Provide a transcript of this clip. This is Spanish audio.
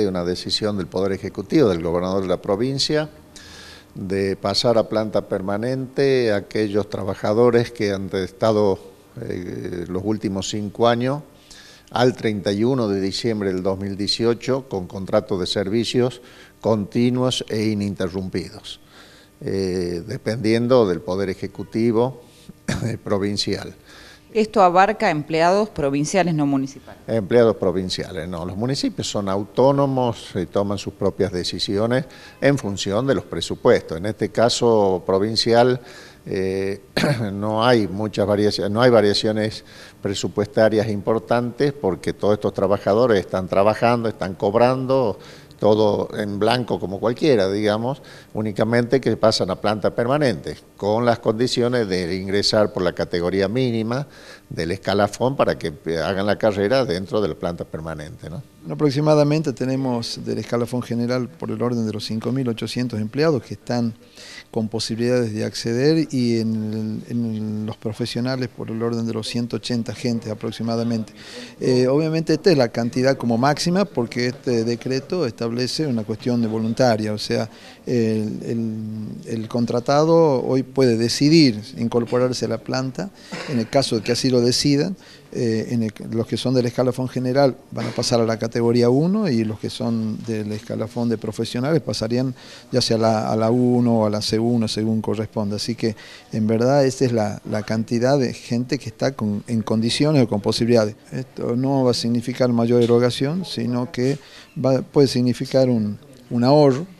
Hay una decisión del Poder Ejecutivo, del gobernador de la provincia, de pasar a planta permanente aquellos trabajadores que han estado eh, los últimos cinco años al 31 de diciembre del 2018 con contratos de servicios continuos e ininterrumpidos, eh, dependiendo del Poder Ejecutivo eh, provincial. Esto abarca empleados provinciales, no municipales. Empleados provinciales, no. Los municipios son autónomos y toman sus propias decisiones en función de los presupuestos. En este caso provincial eh, no hay muchas variaciones, no hay variaciones presupuestarias importantes porque todos estos trabajadores están trabajando, están cobrando, todo en blanco como cualquiera, digamos, únicamente que pasan a planta permanente, con las condiciones de ingresar por la categoría mínima del escalafón para que hagan la carrera dentro de la planta permanente. Aproximadamente tenemos del escalafón general por el orden de los 5.800 empleados que están con posibilidades de acceder y en, los profesionales por el orden de los 180 gentes aproximadamente. Eh, obviamente esta es la cantidad como máxima porque este decreto establece una cuestión de voluntaria, o sea, el contratado hoy puede decidir incorporarse a la planta, en el caso de que así lo decidan, eh, los que son del escalafón general van a pasar a la categoría 1 y los que son del escalafón de profesionales pasarían ya sea a la, 1 o a la C1 según corresponda. Así que en verdad esta es la, cantidad de gente que está con, en condiciones o con posibilidades. Esto no va a significar mayor erogación, sino que va, puede significar un, un ahorro